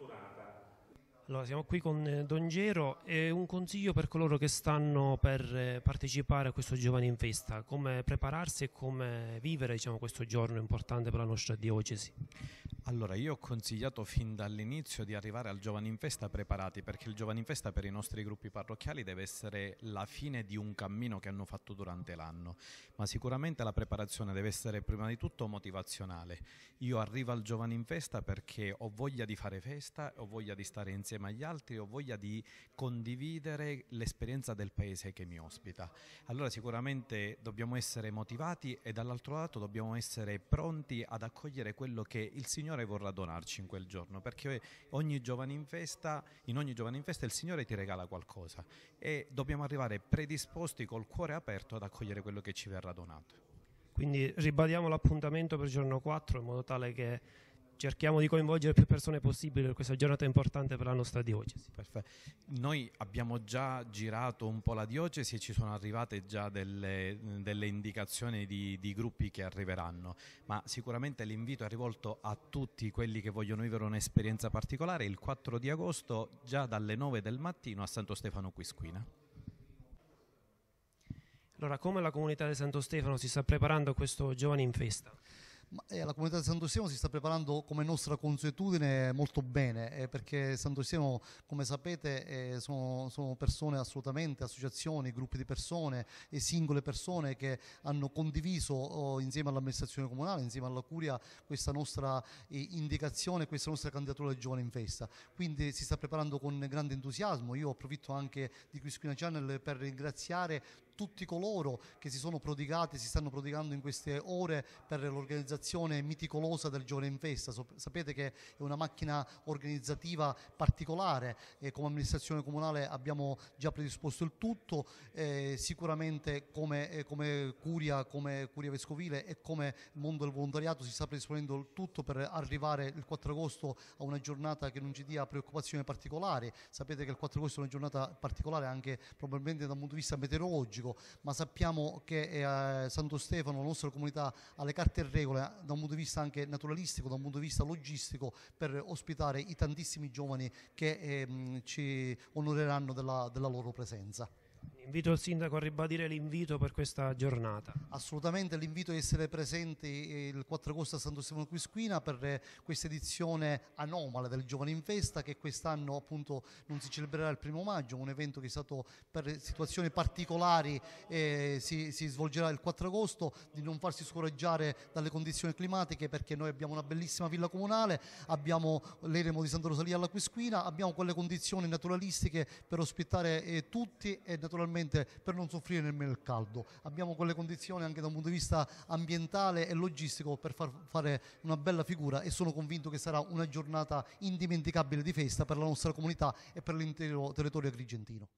strutturata. Allora, siamo qui con eh, Don Gero e un consiglio per coloro che stanno per eh, partecipare a questo Giovani in Festa, come prepararsi e come vivere diciamo, questo giorno importante per la nostra diocesi. Allora, io ho consigliato fin dall'inizio di arrivare al Giovani in Festa preparati, perché il Giovani in Festa per i nostri gruppi parrocchiali deve essere la fine di un cammino che hanno fatto durante l'anno, ma sicuramente la preparazione deve essere prima di tutto motivazionale. Io arrivo al Giovani in Festa perché ho voglia di fare festa, ho voglia di stare insieme agli altri, ho voglia di condividere l'esperienza del paese che mi ospita. Allora sicuramente dobbiamo essere motivati e dall'altro lato dobbiamo essere pronti ad accogliere quello che il Signore Signore vorrà donarci in quel giorno, perché ogni giovane in festa, in ogni giovane in festa il Signore ti regala qualcosa e dobbiamo arrivare predisposti col cuore aperto ad accogliere quello che ci verrà donato. Quindi ribadiamo l'appuntamento per il giorno 4 in modo tale che cerchiamo di coinvolgere più persone possibile per questa giornata importante per la nostra diocesi. Perfetto. Noi abbiamo già girato un po' la diocesi e ci sono arrivate già delle, delle indicazioni di, di, gruppi che arriveranno, ma sicuramente l'invito è rivolto a tutti quelli che vogliono vivere un'esperienza particolare il 4 di agosto già dalle 9 del mattino a Santo Stefano Quisquina. Allora, come la comunità di Santo Stefano si sta preparando a questo giovane in Festa? Eh, la comunità di Sant'Ostemo si sta preparando come nostra consuetudine molto bene eh, perché Sant'Ostemo come sapete eh, sono, sono, persone assolutamente, associazioni, gruppi di persone e singole persone che hanno condiviso oh, insieme all'amministrazione comunale, insieme alla Curia questa nostra indicazione, questa nostra candidatura giovane in festa. Quindi si sta preparando con grande entusiasmo, io approfitto anche di Quisquina Channel per ringraziare tutti coloro che si sono prodigati, si stanno prodigando in queste ore per l'organizzazione miticolosa del Giovane in Festa. Sapete che è una macchina organizzativa particolare e come amministrazione comunale abbiamo già predisposto il tutto, eh, sicuramente come, eh, come, curia, come curia vescovile e come mondo del volontariato si sta predisponendo il tutto per arrivare il 4 agosto a una giornata che non ci dia preoccupazioni particolari. Sapete che il 4 agosto è una giornata particolare anche probabilmente dal punto di vista meteorologico, gioco, ma sappiamo che eh, Santo Stefano, la nostra comunità, ha le carte e regole da un punto di vista anche naturalistico, da un punto di vista logistico, per ospitare i tantissimi giovani che eh, ci onoreranno della, della loro presenza. Invito il sindaco a ribadire l'invito per questa giornata. Assolutamente, l'invito di essere presenti eh, il 4 agosto a Santo Simone Quisquina per eh, questa edizione anomala del Giovane in Festa che quest'anno appunto non si celebrerà il primo maggio, un evento che è stato per situazioni particolari eh, si, si svolgerà il 4 agosto, di non farsi scoraggiare dalle condizioni climatiche perché noi abbiamo una bellissima villa comunale, abbiamo l'eremo di Santa Rosalia alla Quisquina, abbiamo quelle condizioni naturalistiche per ospitare eh, tutti e naturalmente assolutamente per non soffrire nemmeno il caldo. Abbiamo quelle condizioni anche da un punto di vista ambientale e logistico per far fare una bella figura e sono convinto che sarà una giornata indimenticabile di festa per la nostra comunità e per l'intero territorio agrigentino.